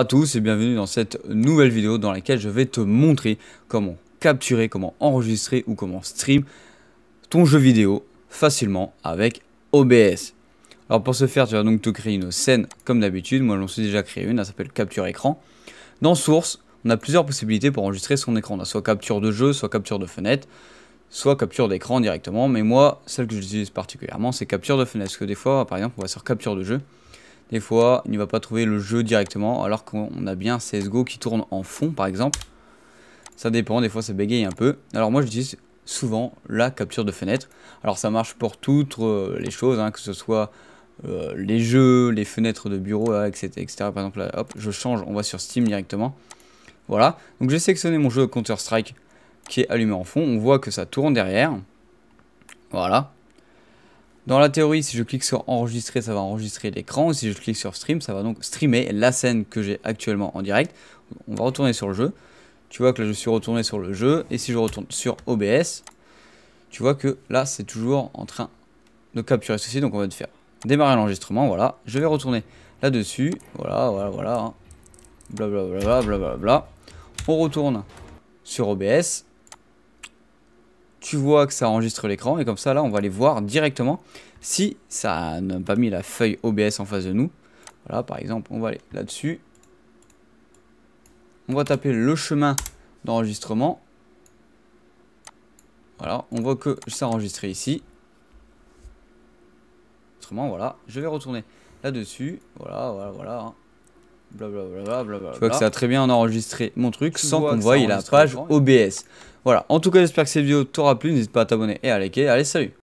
à tous et bienvenue dans cette nouvelle vidéo dans laquelle je vais te montrer comment capturer, comment enregistrer ou comment stream ton jeu vidéo facilement avec OBS. Alors pour ce faire, tu vas donc te créer une scène comme d'habitude. Moi, j'en suis déjà créé une, elle s'appelle capture écran. Dans source, on a plusieurs possibilités pour enregistrer son écran. On a soit capture de jeu, soit capture de fenêtre, soit capture d'écran directement. Mais moi, celle que j'utilise particulièrement, c'est capture de fenêtre. Parce que des fois, par exemple, on va sur capture de jeu des fois, il ne va pas trouver le jeu directement, alors qu'on a bien CSGO qui tourne en fond, par exemple. Ça dépend, des fois ça bégaye un peu. Alors moi, je dis souvent la capture de fenêtre. Alors ça marche pour toutes euh, les choses, hein, que ce soit euh, les jeux, les fenêtres de bureau, etc., etc., Par exemple, là, hop, je change, on va sur Steam directement. Voilà, donc j'ai sélectionné mon jeu Counter-Strike qui est allumé en fond. On voit que ça tourne derrière. Voilà, dans la théorie, si je clique sur enregistrer, ça va enregistrer l'écran. Si je clique sur stream, ça va donc streamer la scène que j'ai actuellement en direct. On va retourner sur le jeu. Tu vois que là, je suis retourné sur le jeu. Et si je retourne sur OBS, tu vois que là, c'est toujours en train de capturer ceci. Donc, on va te faire démarrer l'enregistrement. Voilà, je vais retourner là-dessus. Voilà, voilà, voilà. Blablabla, hein. blablabla. On retourne sur OBS tu vois que ça enregistre l'écran et comme ça là on va aller voir directement si ça n'a pas mis la feuille OBS en face de nous. Voilà par exemple on va aller là-dessus. On va taper le chemin d'enregistrement. Voilà, on voit que ça a enregistré ici. Autrement, voilà, je vais retourner là-dessus. Voilà, voilà, voilà. Blablabla, blablabla. vois que ça a très bien enregistré mon truc sans qu'on voit la page OBS. Voilà, en tout cas j'espère que cette vidéo t'aura plu, n'hésite pas à t'abonner et à liker. Allez, salut